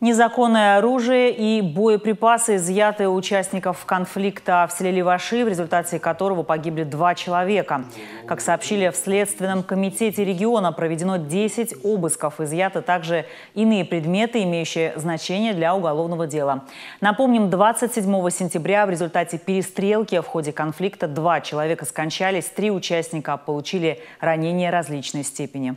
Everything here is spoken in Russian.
Незаконное оружие и боеприпасы, изъятые у участников конфликта в селе Леваши, в результате которого погибли два человека. Как сообщили в Следственном комитете региона, проведено 10 обысков. Изъяты также иные предметы, имеющие значение для уголовного дела. Напомним, 27 сентября в результате перестрелки в ходе конфликта два человека скончались, три участника получили ранения различной степени.